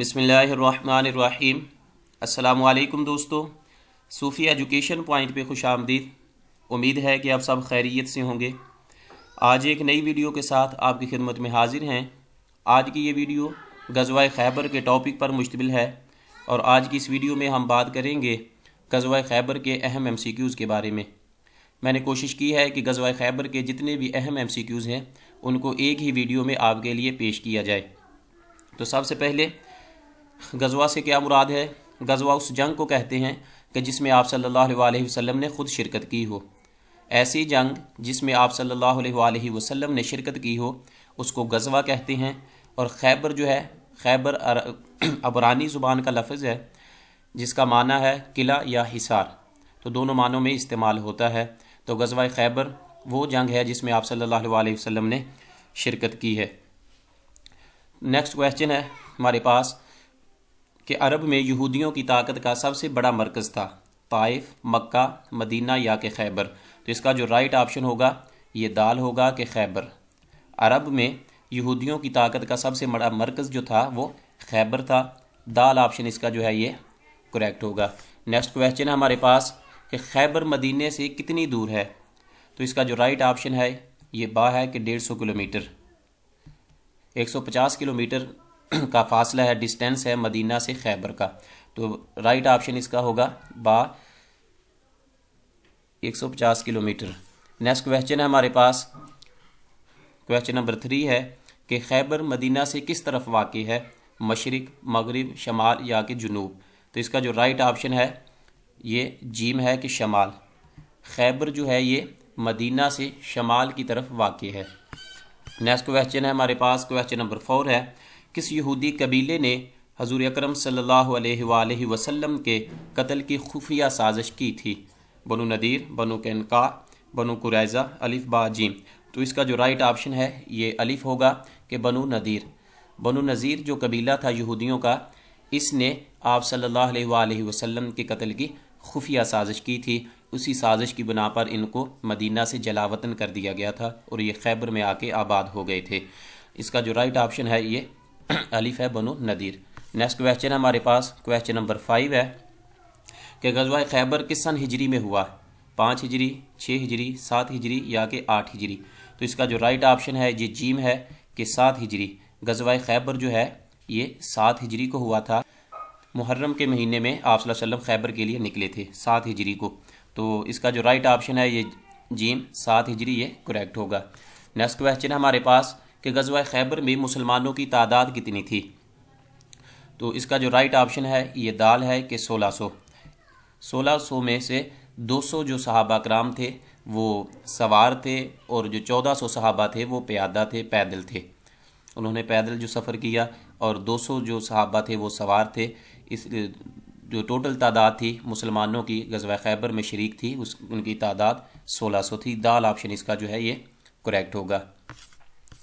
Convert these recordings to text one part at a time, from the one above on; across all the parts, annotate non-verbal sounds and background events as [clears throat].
बिसमीम् अल्लाम दोस्तों सूफ़ी education point पे खुश आमदीद उम्मीद है कि आप सब खैरियत से होंगे आज एक नई वीडियो के साथ आपकी खिदमत में हाजिर हैं आज की ये वीडियो गजवा खैबर के टॉपिक पर मुश्तमिल है और आज की इस वीडियो में हम बात करेंगे गजवा खैबर के अहम एम सी क्यूज़ के बारे में मैंने कोशिश की है कि गजवा खैबर के जितने भी अहम एम सी क्यूज़ हैं उनको एक ही वीडियो में आपके लिए पेश किया जाए तो सबसे पहले गजवा से क्या मुराद है गजवा उस जंग को कहते हैं कि जिसमें आप सल्ला वसलम ने खुद शिरकत की हो ऐसी जंग जिसमें आप सल्ला अलैहि ने शिरकत की हो उसको गजवा कहते हैं और खैबर जो है खैबर [clears throat] अबरानी ज़ुबान का लफज है जिसका माना है किला या हिसार तो दोनों मानों में इस्तेमाल होता है तो गजवा खैबर वो जंग है जिसमें आप सल्ला वसलम ने शिरकत की है नेक्स्ट क्वेश्चन है हमारे पास कि अरब में यहूदियों की ताकत का सबसे बड़ा मरकज़ था ताइफ मक्का मदीना या के खैबर तो इसका जो राइट ऑप्शन होगा ये दाल होगा कि खैबर अरब में यहूदियों की ताकत का सबसे बड़ा मरकज़ जो था वो खैबर था दाल ऑप्शन इसका जो है ये करेक्ट होगा नेक्स्ट क्वेश्चन है हमारे पास कि खैबर मदीने से कितनी दूर है तो इसका जो राइट ऑप्शन है ये बा है कि डेढ़ सौ किलोमीटर एक सौ पचास किलोमीटर [clears throat] का फासला है डिस्टेंस है मदीना से खैबर का तो राइट ऑप्शन इसका होगा बा 150 किलोमीटर नेक्स्ट क्वेश्चन है हमारे पास क्वेश्चन नंबर थ्री है कि खैबर मदीना से किस तरफ वाक़ है मशरक मगरब शमाल या कि जुनूब तो इसका जो राइट ऑप्शन है ये जीम है कि शमाल खैबर जो है ये मदीना से शमाल की तरफ वाक़ है नेक्स्ट क्वेश्चन है हमारे पास क्वेश्चन नंबर फोर है किस यहूदी कबीले ने हजूर अक्रम सल्लल्लाहु वसम के कत्ल की खुफिया साजिश की थी बनु नदीर बनु कनका बनु कुरैज़ा अलिफ बाजीम तो इसका जो राइट ऑप्शन है ये अलिफ होगा कि बनु नदीर बनु नज़ीर जो कबीला था यहूदियों का इसने आप सल्ला वसम के कत्ल की खुफिया साजिश की थी उसी साजिश की बना पर इनको मदीना से जलावतन कर दिया गया था और ये खैबर में आके आबाद हो गए थे इसका जो राइट ऑप्शन है ये अलीफ है बनो नदीर नेक्स्ट क्वेश्चन हमारे पास क्वेश्चन नंबर फाइव है कि गजवा खैबर किस सन हिजरी में हुआ पाँच हिजरी छः हिजरी सात हिजरी या कि आठ हिजरी तो इसका जो राइट ऑप्शन है ये जीम है कि सात हिजरी गजवा खैबर जो है ये सात हिजरी को हुआ था मुहर्रम के महीने में आप खैबर के लिए निकले थे सात हिजरी को तो इसका जो राइट ऑप्शन है ये जीम सात हिजरी ये करेक्ट होगा नेक्स्ट क्वेश्चन हमारे पास कि गजवा खैबर में मुसलमानों की तादाद कितनी थी तो इसका जो राइट ऑप्शन है ये दाल है कि 1600 1600 में से 200 जो सहाबा कराम थे वो सवार थे और जो 1400 सहाबा थे वो प्यादा थे पैदल थे उन्होंने पैदल जो सफ़र किया और 200 जो सहाबा थे वो सवार थे इस जो टोटल तादाद थी मुसलमानों की गजवा खैबर में शरीक थी उस उनकी तादाद 1600 थी दाल ऑप्शन इसका जो है ये करेक्ट होगा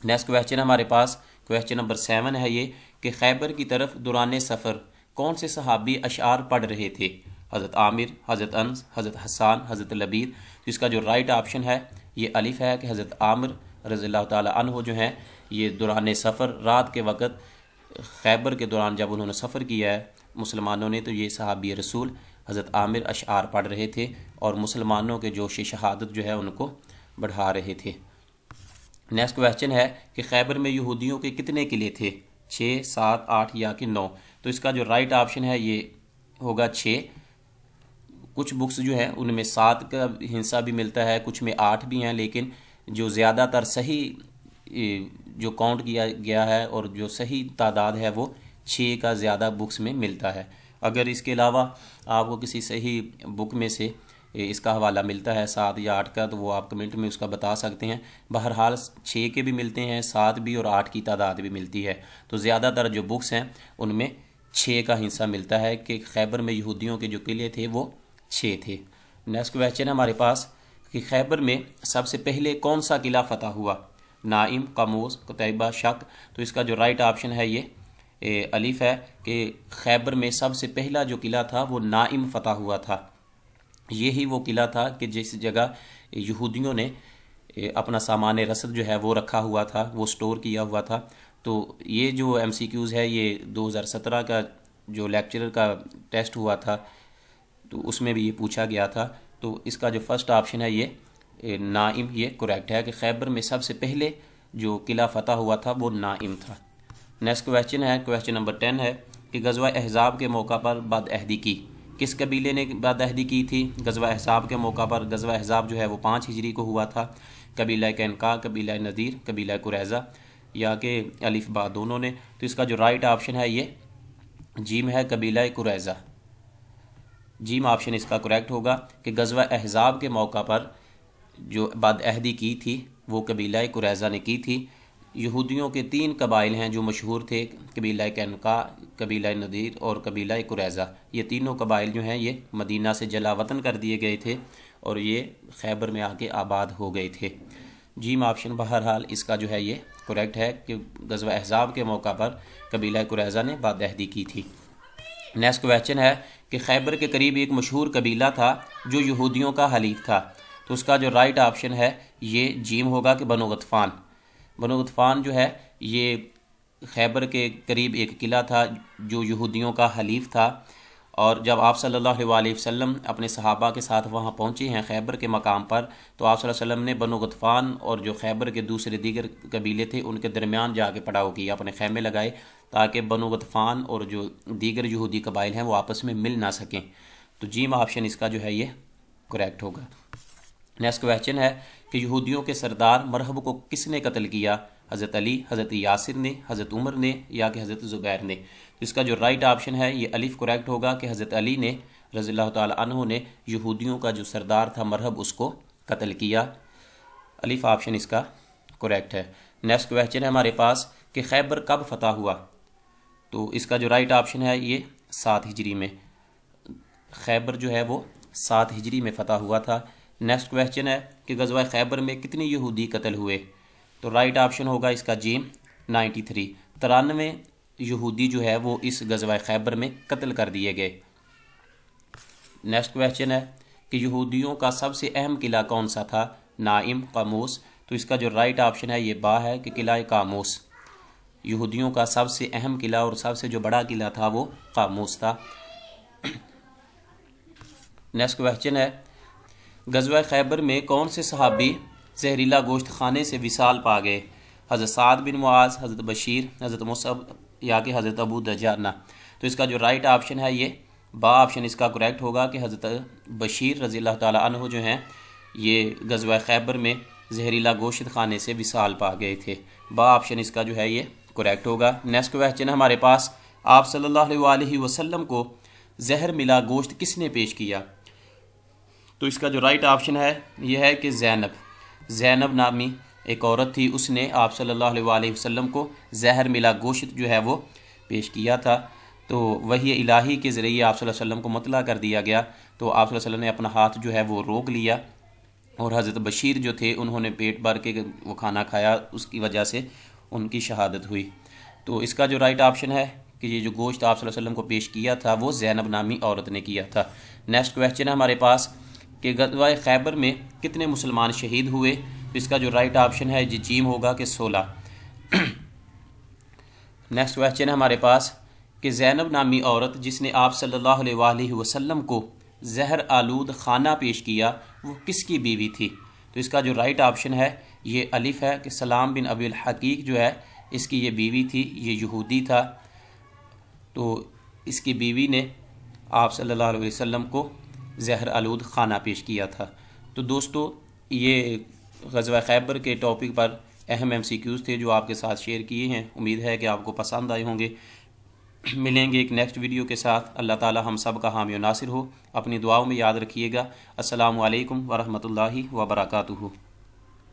नेक्स्ट क्वेश्चन हमारे पास क्वेश्चन नंबर सेवन है ये कि खैबर की तरफ दुरान सफ़र कौन से सहाबी अशार पढ़ रहे थे हज़रत आमिर हज़रत अनस हज़रत हसान हज़रत लबीद तो इसका जो राइट ऑप्शन है ये अलिफ है कि हज़रत आमिर रज़ी तह जो हैं ये दुरान सफ़र रात के वक़्त खैबर के दौरान जब उन्होंने सफ़र किया है मुसलमानों ने तो ये सहाबी रसूल हज़रत आमिर अशार पढ़ रहे थे और मुसलमानों के जोश शहादत जो है उनको बढ़ा रहे थे नेक्स्ट क्वेश्चन है कि खैबर में यहूदियों के कितने किले थे छः सात आठ या कि नौ तो इसका जो राइट ऑप्शन है ये होगा छः कुछ बुक्स जो हैं उनमें सात का हिंसा भी मिलता है कुछ में आठ भी हैं लेकिन जो ज़्यादातर सही जो काउंट किया गया है और जो सही तादाद है वो छः का ज़्यादा बुक्स में मिलता है अगर इसके अलावा आपको किसी सही बुक में से इसका हवाला मिलता है सात या आठ का तो वो आप कमेंट में उसका बता सकते हैं बहरहाल छः के भी मिलते हैं सात भी और आठ की तादाद भी मिलती है तो ज़्यादातर जो बुक्स हैं उनमें छः का हिस्सा मिलता है कि खैबर में यहूदियों के जो किले थे वो छः थे नेक्स्ट क्वेश्चन हमारे पास कि खैबर में सबसे पहले कौन सा किला फतह हुआ नाइम कामोस कतबा शक तो इसका जो राइट ऑप्शन है ये ए, अलीफ है कि खैबर में सबसे पहला जो किला था वो नाइम फतह हुआ था ये ही वो किला था कि जिस जगह यहूदियों ने अपना सामान रसद जो है वो रखा हुआ था वो स्टोर किया हुआ था तो ये जो एम है ये 2017 का जो लेक्चरर का टेस्ट हुआ था तो उसमें भी ये पूछा गया था तो इसका जो फर्स्ट ऑप्शन है ये नाइम ये करेक्ट है कि खैबर में सबसे पहले जो किला फतह हुआ था वो नाइम था नेक्स्ट क्वेश्चन है क्वेश्चन नंबर टेन है कि गजवा एहजाब के मौका पर बदअहदी अहदी की किस कबीले ने बादहदी की थी गजवा एहसाब के मौका पर गजवा अहसाब जो है वो पाँच हिजरी को हुआ था कबीला कैनका कबीला नज़ीर कबीला कुरैज़ा या के बा दोनों ने तो इसका जो राइट ऑप्शन है ये जीम है कबीला कुरैज़ा जीम ऑप्शन इसका करेक्ट होगा कि गजवा एहज़ाब के मौका पर जो बादहदी की थी वो कबीला कुरैज़ा ने की थी यहूदियों के तीन कबाइल हैं जो मशहूर थे कबीला कनका कबीला नदीर और कबीला कुरैज़ा ये तीनों कबाइल जो हैं ये मदीना से जलावतन कर दिए गए थे और ये खैबर में आके आबाद हो गए थे जीम ऑप्शन बहरहाल इसका जो है ये करेक्ट है कि गजवा एहजाब के मौका पर कबीला कुरैज़ा ने बादहदी की थी नेक्स्ट क्वेश्चन है कि खैबर के करीब एक मशहूर कबीला था जो यहूदियों का हलीफ था तो उसका जो राइट ऑप्शन है ये जीम होगा कि बनोगतफ़ान बनो गतफान जो है ये खैबर के करीब एक किला था जो यहूदियों का हलीफ था और जब आप सल्लल्लाहु अलैहि वसल्लम अपने सहाबा के साथ वहाँ पहुँचे हैं खैबर के मकाम पर तो आप वसल्लम ने बनो गतफान और जो खैबर के दूसरे दीगर कबीले थे उनके दरमियान जाके पड़ाव किया अपने खैमे लगाए ताकि बनो गतफान और जो दीगर यहूदी कबाइल हैं वो आपस में मिल ना सकें तो जीम ऑप्शन इसका जो है ये करेक्ट होगा नेक्स्ट क्वेश्चन है कि यहूदियों के सरदार मरहब को किसने कत्ल किया हज़रत अली हज़रत यासिर ने हज़रत उमर ने या कि हज़रत ज़ुबैर ने तो इसका जो राइट ऑप्शन है ये अलिफ करेक्ट होगा कि हज़रत अली ने रज़ी तु ने यहूदियों का जो सरदार था मरहब उसको कत्ल किया अलिफ ऑप्शन इसका करेक्ट है नेक्स्ट क्वेश्चन है हमारे पास कि खैबर कब फतह हुआ तो इसका जो राइट ऑप्शन है ये सात हिजरी में खैबर जो है वो सात हिजरी में फतह हुआ था नेक्स्ट क्वेश्चन है कि गजवा खैबर में कितने यहूदी कत्ल हुए तो राइट ऑप्शन होगा इसका जी नाइन्टी थ्री तिरानवे यहूदी जो है वो इस गजवा खैबर में कत्ल कर दिए गए नेक्स्ट क्वेश्चन है कि यहूदियों का सबसे अहम किला कौन सा था नाइम कामोस तो इसका जो राइट ऑप्शन है ये बा है कि किला कामोस यहूदियों का सबसे अहम किला और सबसे जो बड़ा किला था वो कामोस था नेक्स्ट क्वेश्चन है गजवा खैबर में कौन से सहाबी जहरीला गोश्त खाने से विसाल पा गए हज़रत साद बिन मुआज़ हज़रत बशीर हज़रत मुसब या कि हज़रत अबू दजाना तो इसका जो राइट ऑप्शन है ये बा ऑप्शन इसका करेक्ट होगा कि हज़रत बशीर रज़ी अल्लाह जो हैं ये गजवा खैबर में जहरीला गोश्त खाने से विसाल पा गए थे बा ऑप्शन इसका जो है ये करेक्ट होगा नेक्स्ट क्वेश्चन हमारे पास आप सल्लल्लाहु अलैहि वसल्लम को जहर मिला गोश्त किसने पेश किया तो इसका जो राइट ऑप्शन है यह है कि जैनब जैनब नामी एक औरत थी उसने आप सल्लल्लाहु अलैहि वसल्लम को जहर मिला गोश्त जो है वो पेश किया था तो वही इलाही के ज़रिए आप वसल्लम को मतला कर दिया गया तो आप वसल्लम ने अपना हाथ जो है वो रोक लिया और हज़रत बशीर जो थे उन्होंने पेट भर के वो खाना खाया उसकी वजह से उनकी शहादत हुई तो इसका जो राइट ऑप्शन है कि ये जो गोश्त आप वसल्लम को पेश किया था वो जैनब नामी औरत ने किया था नेक्स्ट क्वेश्चन है हमारे पास कि गदवाए खैबर में कितने मुसलमान शहीद हुए तो इसका जो राइट ऑप्शन है जीम होगा कि सोलह नेक्स्ट क्वेश्चन है हमारे पास कि जैनब नामी औरत जिसने आप सल्लल्लाहु अलैहि वसल्लम को जहर आलूद खाना पेश किया वो किसकी बीवी थी तो इसका जो राइट ऑप्शन है ये अलिफ है कि सलाम बिन अबील हकीक जो है इसकी ये बीवी थी ये यहूदी था तो इसकी बीवी ने आप सल्लल्लाहु अलैहि वसल्लम को जहर आलूद खाना पेश किया था तो दोस्तों ये गजवा खैबर के टॉपिक पर अहम एम सी क्यूज़ थे जो आपके साथ शेयर किए हैं उम्मीद है कि आपको पसंद आए होंगे मिलेंगे एक नेक्स्ट वीडियो के साथ अल्लाह ताला हम सब का हामी नासिर हो अपनी दुआओं में याद रखिएगा अस्सलाम वालेकुम वरहमतुल्लाहि